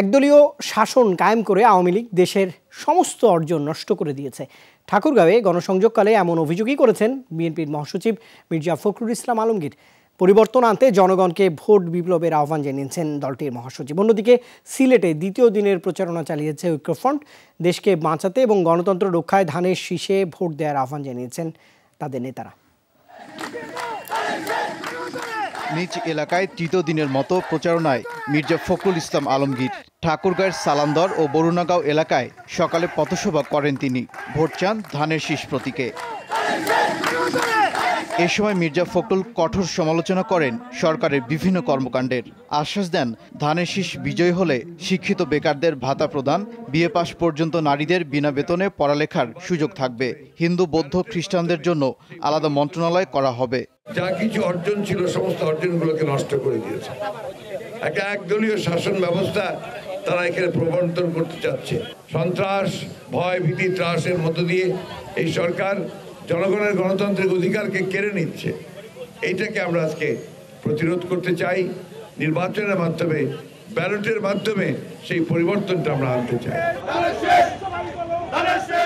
একদলীয় শাসন কায়েম করে আওয়ামী লীগ দেশের সমস্ত অর্জন নষ্ট করে দিয়েছে ঠাকুরগাঁওয়ে গণসংযোগকালে এমন অভিযোগই করেছেন বিএনপির মহাসচিব মির্জা ফখরুল ইসলাম আলমগীর পরিবর্তন আনতে জনগণকে ভোট বিপ্লবের আহ্বান জানিয়েছেন দলটির মহাসচিব অন্যদিকে সিলেটে দ্বিতীয় দিনের প্রচারণা চালিয়েছে ঐক্যফ্রন্ট দেশকে বাঁচাতে এবং গণতন্ত্র রক্ষায় ধানের শীষে ভোট দেওয়ার আহ্বান জানিয়েছেন তাদের নেতারা নিজ এলাকায় তৃতীয় দিনের মতো প্রচারণায় মির্জা ফখরুল ইসলাম আলমগীর ঠাকুরগাঁয়ের সালান্দর ও বরুণাগাঁও এলাকায় সকালে পথসভা করেন তিনি ভোট চান ধানের শীষ প্রতীকে এ সময় মির্জা ফখরুল কঠোর সমালোচনা করেন সরকারের বিভিন্ন কর্মকাণ্ডের আশ্বাস দেন ধানের শীষ বিজয় হলে শিক্ষিত বেকারদের ভাতা প্রদান বিয়ে পাশ পর্যন্ত নারীদের বিনা বেতনে পড়ালেখার সুযোগ থাকবে হিন্দু বৌদ্ধ খ্রিস্টানদের জন্য আলাদা মন্ত্রণালয় করা হবে যা কিছু অর্জন ছিল সমস্ত অর্জনগুলোকে নষ্ট করে দিয়েছে একটা একদলীয় শাসন ব্যবস্থা তারা এখানে প্রবর্তন করতে চাচ্ছে সন্ত্রাস ভয় ভীতি ত্রাসের মধ্য দিয়ে এই সরকার জনগণের গণতান্ত্রিক অধিকারকে কেড়ে নিচ্ছে এইটাকে আমরা আজকে প্রতিরোধ করতে চাই নির্বাচনের মাধ্যমে ব্যালটের মাধ্যমে সেই পরিবর্তনটা আমরা আনতে চাই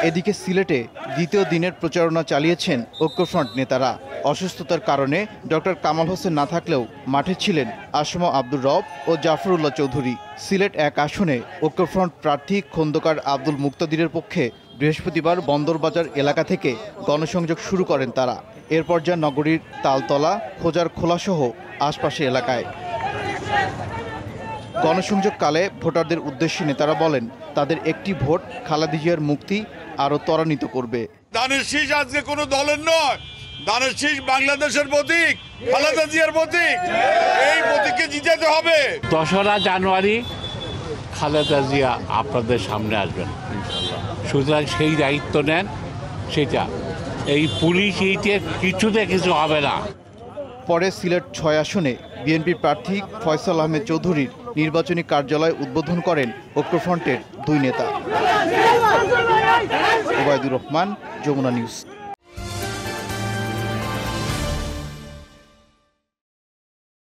এদিকে সিলেটে দ্বিতীয় দিনের প্রচারণা চালিয়েছেন ঐক্যফ্রন্ট নেতারা অসুস্থতার কারণে ডক্টর কামাল হোসেন না থাকলেও মাঠে ছিলেন আসমা আব্দুর রব ও জাফরুল্লাহ চৌধুরী সিলেট এক আসনে ঐক্যফ্রন্ট প্রার্থী খন্দকার আব্দুল মুক্তাদিরের পক্ষে বৃহস্পতিবার বন্দরবাজার এলাকা থেকে গণসংযোগ শুরু করেন তারা এরপর যা নগরীর তালতলা খোজার খোলাসহ আশপাশের এলাকায় গণসংযোগকালে ভোটারদের উদ্দেশ্যে নেতারা বলেন তাদের একটি ভোট খালাদিজিয়ার মুক্তি আরও ত্বরান্বিত করবে দানের শীষ আজকে কোনো দলের নয় দানের বাংলাদেশের প্রতীক খালেদা জিয়ার প্রতীক এই প্রতীককে জিতাতে হবে দশরা জানুয়ারি খালেদা জিয়া আপনাদের সামনে আসবেন সুতরাং সেই দায়িত্ব নেন সেটা এই পুলিশ এইটে কিছুতে কিছু হবে না পরে সিলেট ছয় আসনে বিএনপি প্রার্থী ফয়সাল আহমেদ চৌধুরীর নির্বাচনী কার্যালয় উদ্বোধন করেন ঐক্যফ্রন্টের দুই নেতা ওবায়দুর রহমান যমুনা নিউজ